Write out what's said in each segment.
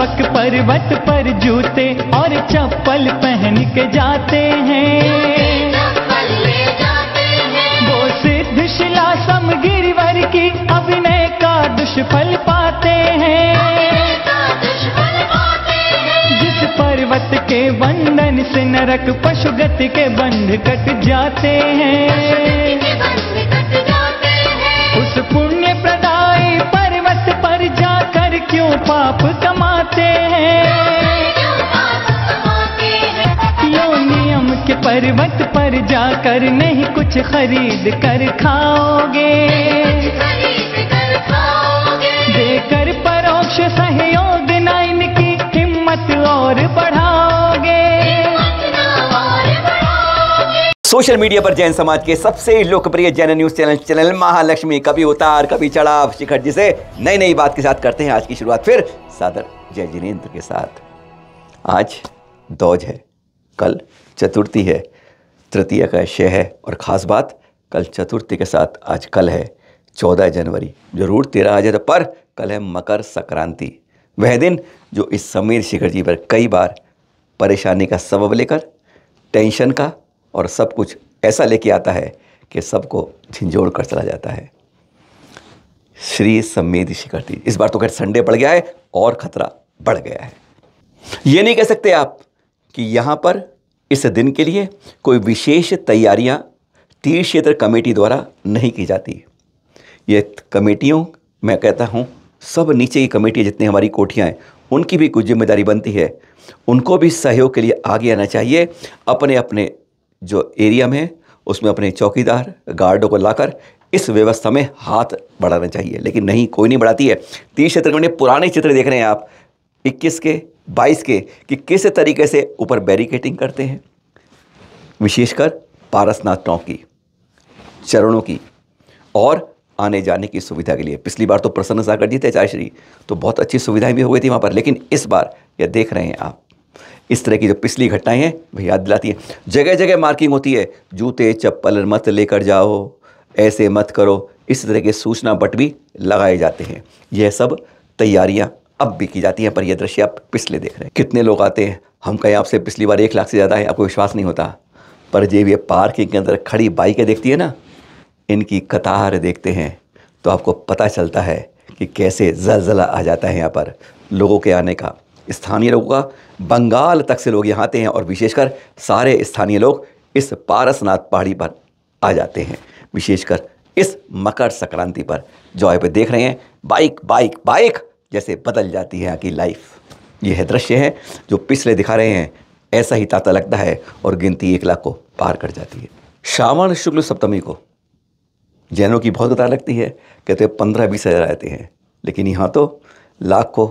पावक पर्वत पर जूते और चप्पल पहन के जाते हैं वो सिद्ध शिला की अभिनय का दुष्फल पाते हैं जिस पर्वत के बंधन से नरक पशुगति के बंध कट जाते हैं उस पुण्य कर क्यों पाप कमाते हैं क्यों नियम के पर्वत पर जाकर नहीं कुछ खरीद कर खाओगे सोशल मीडिया पर जैन समाज के सबसे लोकप्रिय Jain news channel channel Mahalakshmi कभी उतार कभी चढ़ाव शिखर जी से नई नई बात के साथ करते हैं आज की शुरुआत फिर सादर जय जिनेन्द्र के साथ आज दौज है कल चतुर्थी है तृतीय का शय है और ख़ास बात कल चतुर्थी के साथ आज कल है चौदह जनवरी जरूर तेरह आ जाता तो पर कल है मकर संक्रांति वह दिन जो इस समीर शिखर जी पर कई बार परेशानी का सबब लेकर टेंशन का और सब कुछ ऐसा लेके आता है कि सबको झिंझोड़ कर चला जाता है श्री शिखर थी इस बार तो खैर संडे पड़ गया है और खतरा बढ़ गया है ये नहीं कह सकते आप कि यहाँ पर इस दिन के लिए कोई विशेष तैयारियाँ तीर्थ क्षेत्र कमेटी द्वारा नहीं की जाती ये कमेटियों मैं कहता हूँ सब नीचे की कमेटी जितनी हमारी कोठियाँ हैं उनकी भी कुछ जिम्मेदारी बनती है उनको भी सहयोग के लिए आगे आना चाहिए अपने अपने जो एरिया में है उसमें अपने चौकीदार गार्डों को लाकर इस व्यवस्था में हाथ बढ़ाना चाहिए लेकिन नहीं कोई नहीं बढ़ाती है तीस क्षेत्र में पुराने चित्र देख रहे हैं आप इक्कीस के बाईस के कि किस तरीके से ऊपर बैरिकेटिंग करते हैं विशेषकर पारसनाथ टॉक की चरणों की और आने जाने की सुविधा के लिए पिछली बार तो प्रसन्न सागर जी थे चाय श्री तो बहुत अच्छी सुविधाएं भी हो गई थी वहाँ पर लेकिन इस बार यह देख रहे हैं आप इस तरह की जो पिछली घटनाएं हैं वह याद दिलाती हैं जगह जगह मार्किंग होती है जूते चप्पल मत लेकर जाओ ऐसे मत करो इस तरह के सूचना बट भी लगाए जाते हैं यह सब तैयारियाँ अब भी की जाती हैं पर यह दृश्य आप पिछले देख रहे हैं कितने लोग आते हैं हम कहें आपसे पिछली बार एक लाख से ज़्यादा है आपको विश्वास नहीं होता पर जब ये पार्किंग के अंदर खड़ी बाइकें देखती है ना इनकी कतार देखते हैं तो आपको पता चलता है कि कैसे जलजला आ जाता है यहाँ पर लोगों के आने का स्थानीय लोगों का बंगाल तक से लोग यहाँ आते हैं और विशेषकर सारे स्थानीय लोग इस पारसनाथ पहाड़ी पर आ जाते हैं विशेषकर इस मकर संक्रांति पर जो आप देख रहे हैं बाइक बाइक बाइक जैसे बदल जाती है यहाँ की लाइफ यह दृश्य है जो पिछले दिखा रहे हैं ऐसा ही ताता लगता है और गिनती एक लाख को पार कर जाती है श्रावण शुक्ल सप्तमी को जैनों की बहुत कतार लगती है कहते हैं पंद्रह बीस हज़ार आते हैं लेकिन यहाँ तो लाख को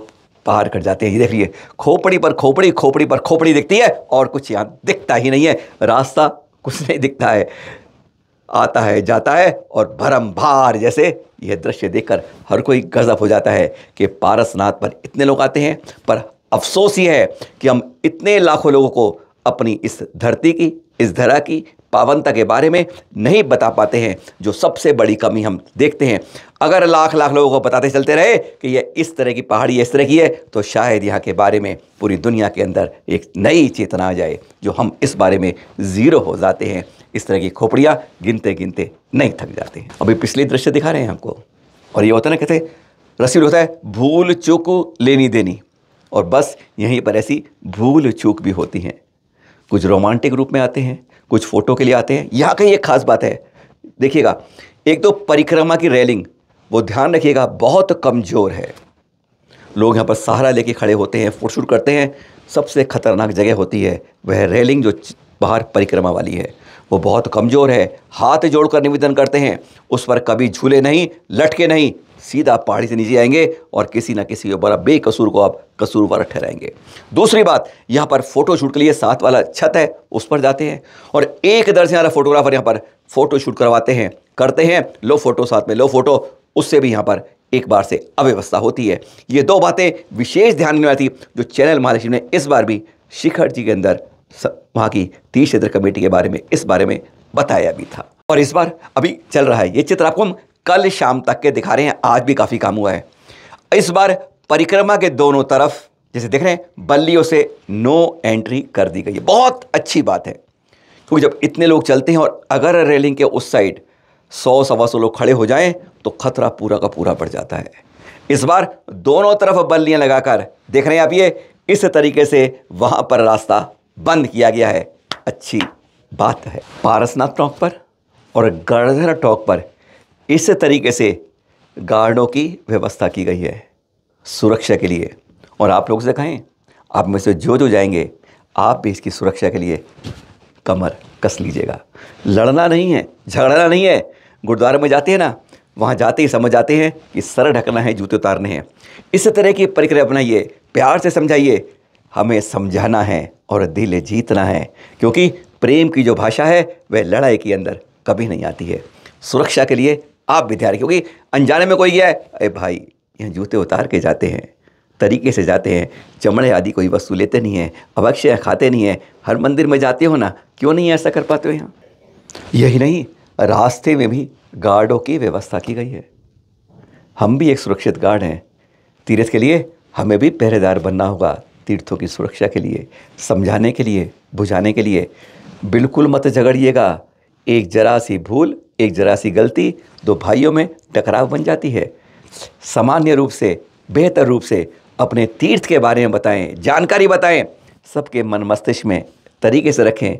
पार कर जाते ये देख लिए खोपड़ी पर खोपड़ी खोपड़ी पर खोपड़ी दिखती है और कुछ यहाँ दिखता ही नहीं है रास्ता कुछ नहीं दिखता है आता है जाता है और भरम भार जैसे यह दृश्य देखकर हर कोई गजब हो जाता है कि पारसनाथ पर इतने लोग आते हैं पर अफसोस ये है कि हम इतने लाखों लोगों को अपनी इस धरती की इस धरा की पावनता के बारे में नहीं बता पाते हैं जो सबसे बड़ी कमी हम देखते हैं अगर लाख लाख लोगों को बताते चलते रहे कि यह इस तरह की पहाड़ी इस तरह की है तो शायद यहाँ के बारे में पूरी दुनिया के अंदर एक नई चेतना आ जाए जो हम इस बारे में ज़ीरो हो जाते हैं इस तरह की खोपड़ियाँ गिनते गिनते नहीं थक जाते हैं अभी पिछले दृश्य दिखा रहे हैं हमको और ये होता ना कहते रसील होता है भूल चूक लेनी देनी और बस यहीं पर ऐसी भूल चूक भी होती हैं कुछ रोमांटिक रूप में आते हैं कुछ फ़ोटो के लिए आते हैं यहाँ कहीं एक खास बात है देखिएगा एक तो परिक्रमा की रेलिंग वो ध्यान रखिएगा बहुत कमज़ोर है लोग यहाँ पर सहारा लेके खड़े होते हैं फोटोशूट करते हैं सबसे खतरनाक जगह होती है वह रेलिंग जो बाहर परिक्रमा वाली है वो बहुत कमज़ोर है हाथ जोड़कर निवेदन करते हैं उस पर कभी झूले नहीं लटके नहीं सीधा पहाड़ी से नीचे आएंगे और किसी ना किसी बड़ा बेकसूर को आप कसूरवार ठहराएंगे दूसरी बात यहाँ पर फोटोशूट के लिए साथ वाला छत है उस पर जाते हैं और एक दर्जन वाला फोटोग्राफर यहाँ पर फोटोशूट करवाते हैं करते हैं लो फोटो साथ में लो फोटो उससे भी यहाँ पर एक बार से अव्यवस्था होती है ये दो बातें विशेष ध्यान में आती जो चैनल महालक्ष्मी ने इस बार भी शिखर जी के अंदर वहाँ की तीर्थ क्षेत्र कमेटी के बारे में इस बारे में बताया भी था और इस बार अभी चल रहा है ये चित्र आपको हम कल शाम तक के दिखा रहे हैं आज भी काफ़ी काम हुआ है इस बार परिक्रमा के दोनों तरफ जैसे देख रहे हैं बल्लियों से नो एंट्री कर दी गई है बहुत अच्छी बात है क्योंकि जब इतने लोग चलते हैं और अगर रेलिंग के उस साइड सौ सवा सौ लोग खड़े हो जाएं तो खतरा पूरा का पूरा बढ़ जाता है इस बार दोनों तरफ बल्लियां लगाकर देख रहे हैं आप ये इस तरीके से वहां पर रास्ता बंद किया गया है अच्छी बात है पारसनाथ टॉक पर और गर्धर टॉक पर इस तरीके से गार्डों की व्यवस्था की गई है सुरक्षा के लिए और आप लोग से कहें आप में से जो जो जाएंगे आप भी इसकी सुरक्षा के लिए कमर कस लीजिएगा लड़ना नहीं है झगड़ना नहीं है गुरुद्वारे में जाते हैं ना वहाँ जाते ही समझ जाते हैं कि सर ढकना है जूते उतारने हैं इस तरह की प्रक्रिया अपनाइए प्यार से समझाइए हमें समझाना है और दिल जीतना है क्योंकि प्रेम की जो भाषा है वह लड़ाई के अंदर कभी नहीं आती है सुरक्षा के लिए आप भी तैयार क्योंकि अनजाने में कोई गया है अरे भाई यहाँ जूते उतार के जाते हैं तरीके से जाते हैं चमड़े आदि कोई वस्तु लेते नहीं हैं अवश्य खाते नहीं हैं हर मंदिर में जाते हो ना क्यों नहीं ऐसा कर पाते हो यहाँ यही नहीं रास्ते में भी गार्डों की व्यवस्था की गई है हम भी एक सुरक्षित गार्ड हैं तीर्थ के लिए हमें भी पहरेदार बनना होगा तीर्थों की सुरक्षा के लिए समझाने के लिए बुझाने के लिए बिल्कुल मत झगड़िएगा एक जरा सी भूल एक जरा सी गलती दो भाइयों में टकराव बन जाती है सामान्य रूप से बेहतर रूप से अपने तीर्थ के बारे में बताएं जानकारी बताएं सबके मन मस्तिष्क में तरीके से रखें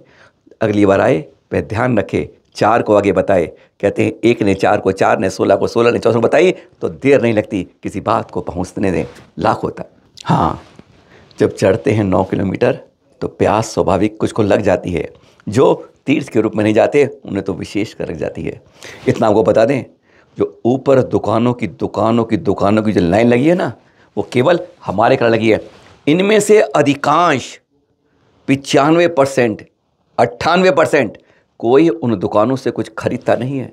अगली बार आए वह ध्यान रखें चार को आगे बताए कहते हैं एक ने चार को चार ने सोलह को सोलह ने चौसठ को बताई तो देर नहीं लगती किसी बात को पहुँचने दें लाख होता हाँ जब चढ़ते हैं नौ किलोमीटर तो प्यास स्वाभाविक कुछ को लग जाती है जो तीर्थ के रूप में नहीं जाते उन्हें तो विशेष कर जाती है इतना आपको बता दें जो ऊपर दुकानों की दुकानों की दुकानों की जो लाइन लगी है ना वो केवल हमारे कारण लगी है इनमें से अधिकांश पचानवे परसेंट अट्ठानवे परसेंट कोई उन दुकानों से कुछ खरीदता नहीं है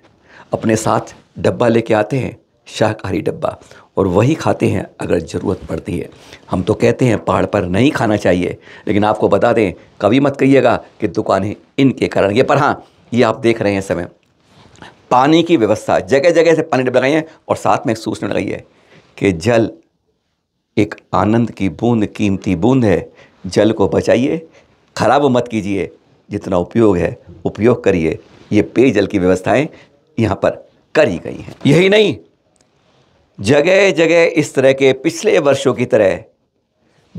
अपने साथ डब्बा लेके आते हैं शाकाहारी डब्बा और वही खाते हैं अगर ज़रूरत पड़ती है हम तो कहते हैं पहाड़ पर नहीं खाना चाहिए लेकिन आपको बता दें कभी मत कहिएगा कि दुकानें इनके कारण ये पर हाँ ये आप देख रहे हैं समय पानी की व्यवस्था जगह जगह से पानी डब लगाइए और साथ में एक सूचना लगाई है कि जल एक आनंद की बूंद कीमती बूंद है जल को बचाइए खराब मत कीजिए जितना उपयोग है उपयोग करिए ये पेयजल की व्यवस्थाएं यहाँ पर करी गई हैं यही नहीं जगह जगह इस तरह के पिछले वर्षों की तरह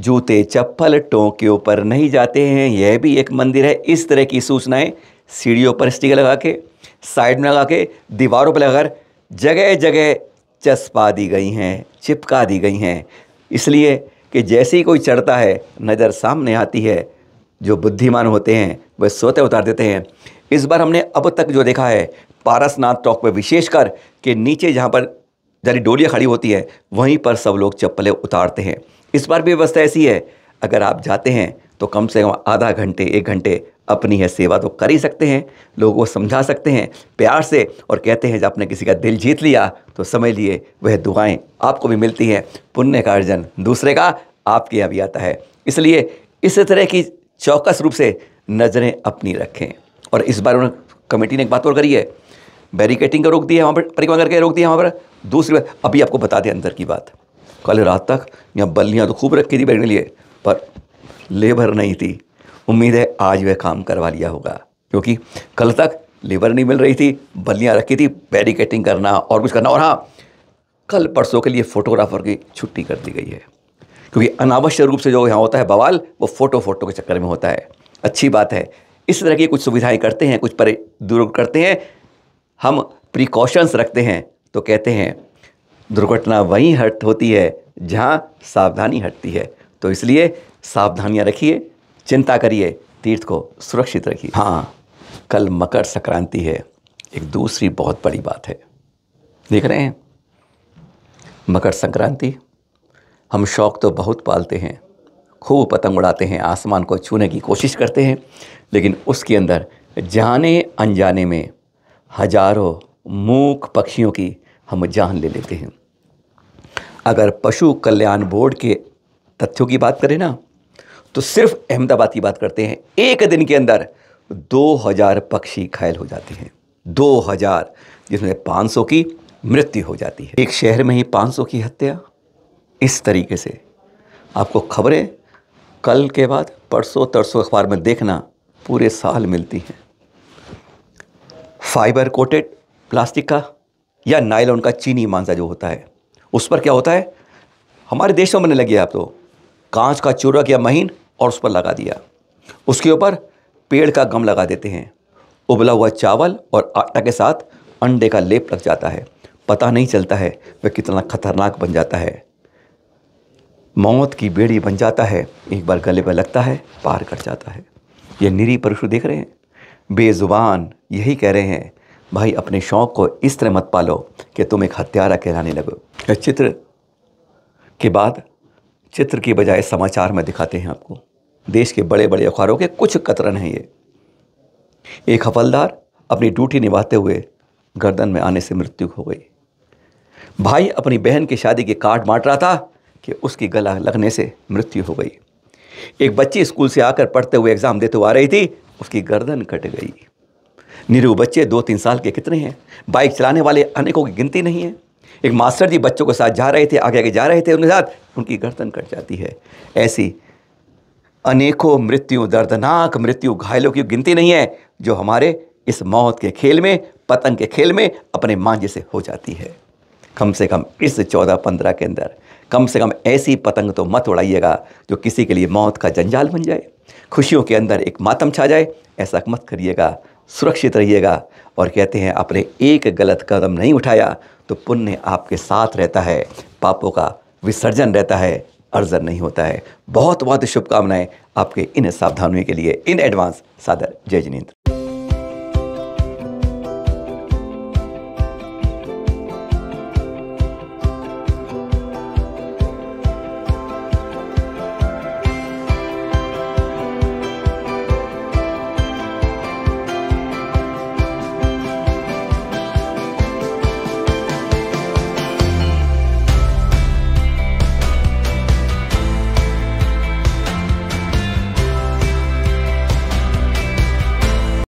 जूते चप्पल टों के ऊपर नहीं जाते हैं यह भी एक मंदिर है इस तरह की सूचनाएं सीढ़ियों पर स्टिक लगा के साइड में लगा के दीवारों पर लगाकर जगह जगह चस्पा दी गई हैं चिपका दी गई हैं इसलिए कि जैसे ही कोई चढ़ता है नज़र सामने आती है जो बुद्धिमान होते हैं वह सोते उतार देते हैं इस बार हमने अब तक जो देखा है पारसनाथ टॉक पर विशेषकर के नीचे जहाँ पर जारी डोलियाँ खड़ी होती हैं वहीं पर सब लोग चप्पलें उतारते हैं इस बार भी व्यवस्था ऐसी है अगर आप जाते हैं तो कम से कम आधा घंटे एक घंटे अपनी है सेवा तो कर ही सकते हैं लोगों को समझा सकते हैं प्यार से और कहते हैं जब आपने किसी का दिल जीत लिया तो समझ लिए वह दुआएं आपको भी मिलती हैं पुण्य का अर्जन दूसरे का आपके यहाँ भी आता है इसलिए इस तरह की चौकस रूप से नज़रें अपनी रखें और इस बार उन्होंने कमेटी ने एक बात और करी है बैरिकेटिंग का रोक दिया वहाँ पर परिक्रमा करके रोक दिया वहाँ पर दूसरी बात अभी आपको बता दें अंदर की बात कल रात तक यहाँ बल्लियाँ तो खूब रखी थी बैठने लिए पर लेबर नहीं थी उम्मीद है आज वह काम करवा लिया होगा क्योंकि कल तक लेबर नहीं मिल रही थी बल्लियाँ रखी थी बैरिकेटिंग करना और कुछ करना और हाँ कल परसों के लिए फोटोग्राफर की छुट्टी कर दी गई है क्योंकि अनावश्यक रूप से जो यहाँ होता है बवाल वो फ़ोटो फोटो के चक्कर में होता है अच्छी बात है इस तरह की कुछ सुविधाएं करते हैं कुछ पर दूर करते हैं हम प्रिकॉशंस रखते हैं तो कहते हैं दुर्घटना वहीं हट होती है जहाँ सावधानी हटती है तो इसलिए सावधानियाँ रखिए चिंता करिए तीर्थ को सुरक्षित रखिए हाँ कल मकर संक्रांति है एक दूसरी बहुत बड़ी बात है देख रहे हैं मकर संक्रांति हम शौक़ तो बहुत पालते हैं खूब पतंग उड़ाते हैं आसमान को छूने की कोशिश करते हैं लेकिन उसके अंदर जाने अनजाने में हजारों मूक पक्षियों की हम जान ले लेते हैं अगर पशु कल्याण बोर्ड के तथ्यों की बात करें ना तो सिर्फ अहमदाबाद की बात करते हैं एक दिन के अंदर 2000 पक्षी घायल हो जाते हैं 2000 जिसमें 500 की मृत्यु हो जाती है एक शहर में ही 500 की हत्या इस तरीके से आपको खबरें कल के बाद परसों तरसों अखबार में देखना पूरे साल मिलती हैं फाइबर कोटेड प्लास्टिक का या नायलॉन का चीनी मांजा जो होता है उस पर क्या होता है हमारे देश में बनने लगे आप तो कांच का चूरक या महीन और उस पर लगा दिया उसके ऊपर पेड़ का गम लगा देते हैं उबला हुआ चावल और आटा के साथ अंडे का लेप लग जाता है पता नहीं चलता है वह कितना खतरनाक बन जाता है मौत की बेड़ी बन जाता है एक बार गले पर लगता है पार कर जाता है यह निरी परशु देख रहे हैं बेज़ुबान यही कह रहे हैं भाई अपने शौक़ को इस तरह मत पालो कि तुम एक हत्यारा कहलाने लगो चित्र के बाद चित्र की बजाय समाचार में दिखाते हैं आपको देश के बड़े बड़े अखबारों के कुछ कतरन हैं ये एक हफलदार अपनी ड्यूटी निभाते हुए गर्दन में आने से मृत्यु हो गई भाई अपनी बहन की शादी की काट बांट रहा था कि उसकी गला लगने से मृत्यु हो गई एक बच्ची स्कूल से आकर पढ़ते हुए एग्ज़ाम देते हुए आ रही थी उसकी गर्दन कट गई निरू बच्चे दो तीन साल के कितने हैं बाइक चलाने वाले अनेकों की गिनती नहीं है एक मास्टर जी बच्चों के साथ जा रहे थे आगे आगे जा रहे थे उनके साथ उनकी गर्दन कट जाती है ऐसी अनेकों मृत्यु दर्दनाक मृत्यु घायलों की गिनती नहीं है जो हमारे इस मौत के खेल में पतंग के खेल में अपने मांझे से हो जाती है कम से कम इस चौदह पंद्रह के अंदर कम से कम ऐसी पतंग तो मत उड़ाइएगा जो किसी के लिए मौत का जंजाल बन जाए खुशियों के अंदर एक मातम छा जाए ऐसा मत करिएगा सुरक्षित रहिएगा और कहते हैं आपने एक गलत कदम नहीं उठाया तो पुण्य आपके साथ रहता है पापों का विसर्जन रहता है अर्जन नहीं होता है बहुत बहुत शुभकामनाएं आपके इन सावधानियों के लिए इन एडवांस सादर जय जिनेन्द्र